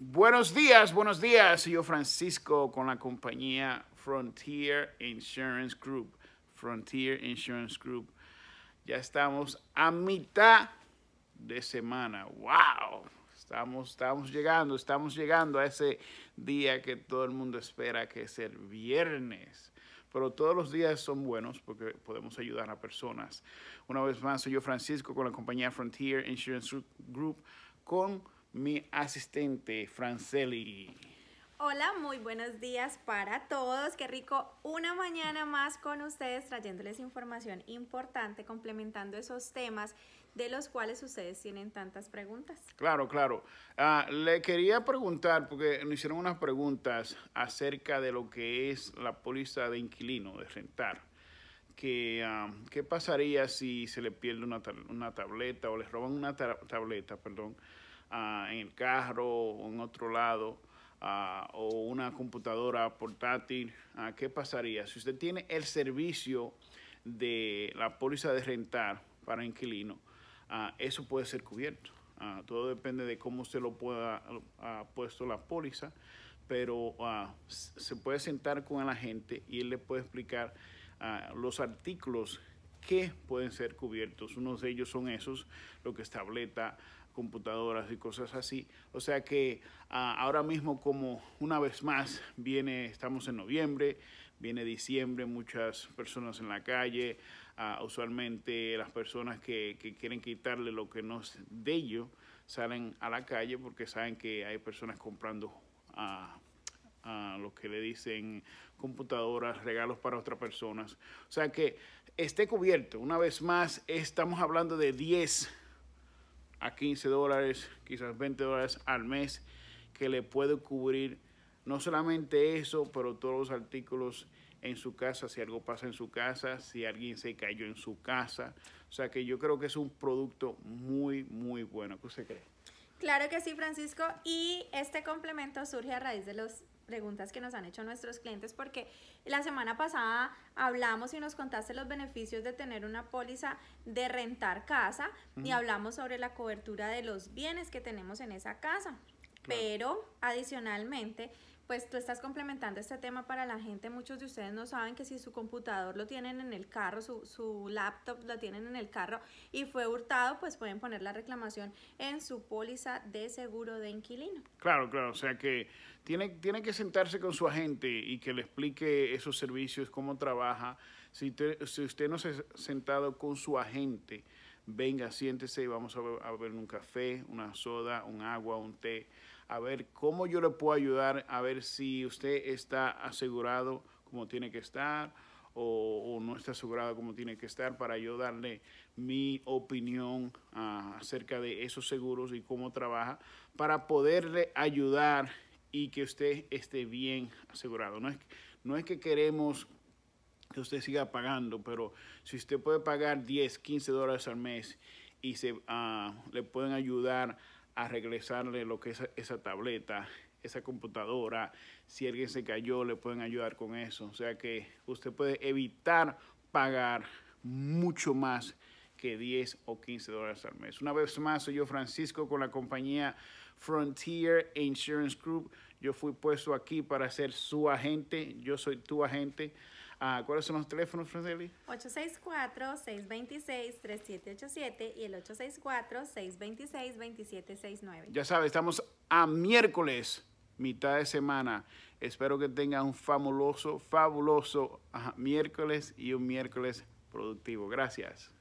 Buenos días, buenos días. Soy yo Francisco con la compañía Frontier Insurance Group. Frontier Insurance Group. Ya estamos a mitad de semana. ¡Wow! Estamos, estamos llegando, estamos llegando a ese día que todo el mundo espera, que es el viernes. Pero todos los días son buenos porque podemos ayudar a personas. Una vez más, soy yo Francisco con la compañía Frontier Insurance Group con mi asistente Franceli. Hola, muy buenos días para todos. Qué rico una mañana más con ustedes trayéndoles información importante, complementando esos temas de los cuales ustedes tienen tantas preguntas. Claro, claro. Ah, le quería preguntar, porque nos hicieron unas preguntas acerca de lo que es la póliza de inquilino, de rentar. Ah, ¿Qué pasaría si se le pierde una, tableta o les roban una tableta, perdón? Ah, en el carro o en otro lado ah, o una computadora portátil, ah, ¿qué pasaría? Si usted tiene el servicio de la póliza de rentar para inquilino, eso puede ser cubierto. todo depende de cómo usted lo pueda ha puesto la póliza, pero se puede sentar con la gente y él le puede explicar los artículos que pueden ser cubiertos. Unos de ellos son esos, lo que es tableta, computadoras y cosas así. O sea que ah, ahora mismo como una vez más viene, estamos en noviembre, viene diciembre, muchas personas en la calle, ah, usualmente las personas que, quieren quitarle lo que no es de ello, salen a la calle porque saben que hay personas comprando ah, a lo que le dicen computadoras, regalos para otras personas. O sea que esté cubierto. Una vez más, estamos hablando de 10 a 15 dólares, quizás 20 dólares al mes, que le puede cubrir no solamente eso, pero todos los artículos en su casa, si algo pasa en su casa, si alguien se cayó en su casa. O sea que yo creo que es un producto muy, muy bueno. ¿Qué usted cree? Claro que sí, Francisco. Y este complemento surge a raíz de las preguntas que nos han hecho nuestros clientes, porque la semana pasada hablamos y nos contaste los beneficios de tener una póliza de rentar casa y hablamos sobre la cobertura de los bienes que tenemos en esa casa. Pero adicionalmente, pues tú estás complementando este tema para la gente. Muchos de ustedes no saben que si su computador lo tienen en el carro, su, su laptop lo tienen en el carro y fue hurtado, pues pueden poner la reclamación en su póliza de seguro de inquilino. Claro, claro. O sea que tiene, tiene que sentarse con su agente y que le explique esos servicios, cómo trabaja. Si, si usted no se ha sentado con su agente, venga, siéntese y vamos a, a ver un café, una soda, un agua, un té a ver cómo yo le puedo ayudar, a ver si usted está asegurado como tiene que estar o, no está asegurado como tiene que estar para yo darle mi opinión ah, acerca de esos seguros y cómo trabaja para poderle ayudar y que usted esté bien asegurado. No es, no es que queremos que usted siga pagando, pero si usted puede pagar 10, 15 dólares al mes y se, ah, le pueden ayudar a regresarle lo que es esa tableta, esa computadora. Si alguien se cayó, le pueden ayudar con eso. O sea que usted puede evitar pagar mucho más que 10 o 15 dólares al mes. Una vez más, soy yo Francisco con la compañía Frontier Insurance Group. Yo fui puesto aquí para ser su agente. Yo soy tu agente. Ah, ¿Cuáles son los teléfonos, Franceli? 864-626-3787 y el 864-626-2769. Ya sabes, estamos a miércoles, mitad de semana. Espero que tengan un fabuloso, fabuloso miércoles y un miércoles productivo. Gracias.